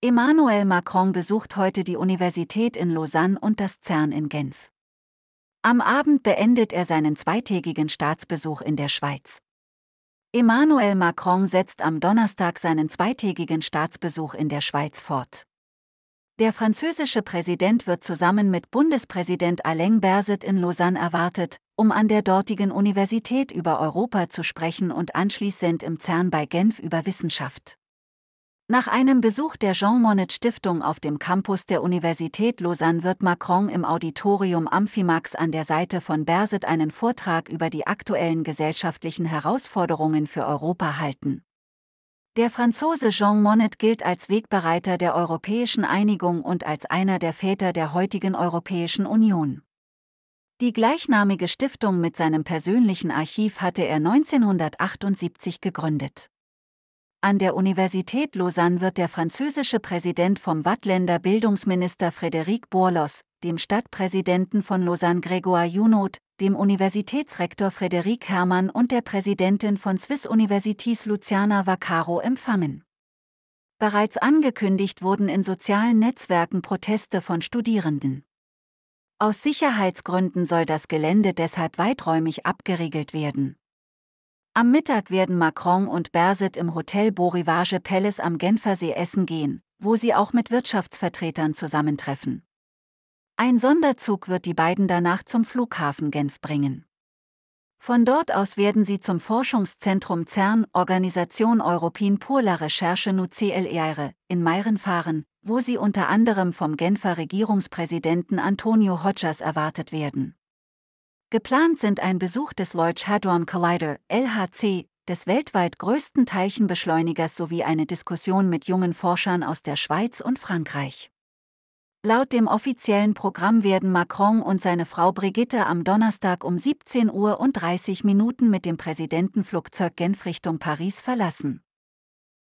Emmanuel Macron besucht heute die Universität in Lausanne und das CERN in Genf. Am Abend beendet er seinen zweitägigen Staatsbesuch in der Schweiz. Emmanuel Macron setzt am Donnerstag seinen zweitägigen Staatsbesuch in der Schweiz fort. Der französische Präsident wird zusammen mit Bundespräsident Alain Berset in Lausanne erwartet, um an der dortigen Universität über Europa zu sprechen und anschließend im CERN bei Genf über Wissenschaft. Nach einem Besuch der Jean Monnet Stiftung auf dem Campus der Universität Lausanne wird Macron im Auditorium Amphimax an der Seite von Berset einen Vortrag über die aktuellen gesellschaftlichen Herausforderungen für Europa halten. Der Franzose Jean Monnet gilt als Wegbereiter der europäischen Einigung und als einer der Väter der heutigen Europäischen Union. Die gleichnamige Stiftung mit seinem persönlichen Archiv hatte er 1978 gegründet. An der Universität Lausanne wird der französische Präsident vom Wattländer Bildungsminister Frédéric Bourlos, dem Stadtpräsidenten von Lausanne Grégoire Junot, dem Universitätsrektor Frédéric Hermann und der Präsidentin von Swiss Universities Luciana Vaccaro empfangen. Bereits angekündigt wurden in sozialen Netzwerken Proteste von Studierenden. Aus Sicherheitsgründen soll das Gelände deshalb weiträumig abgeriegelt werden. Am Mittag werden Macron und Berset im Hotel Borivage Palace am Genfersee essen gehen, wo sie auch mit Wirtschaftsvertretern zusammentreffen. Ein Sonderzug wird die beiden danach zum Flughafen Genf bringen. Von dort aus werden sie zum Forschungszentrum CERN Organisation Européenne pour la Recherche Nucléaire e, in Meiren fahren, wo sie unter anderem vom Genfer Regierungspräsidenten Antonio Hodges erwartet werden Geplant sind ein Besuch des Large Hadron Collider LHC, des weltweit größten Teilchenbeschleunigers sowie eine Diskussion mit jungen Forschern aus der Schweiz und Frankreich. Laut dem offiziellen Programm werden Macron und seine Frau Brigitte am Donnerstag um 17.30 Uhr mit dem Präsidentenflugzeug Genf Richtung Paris verlassen.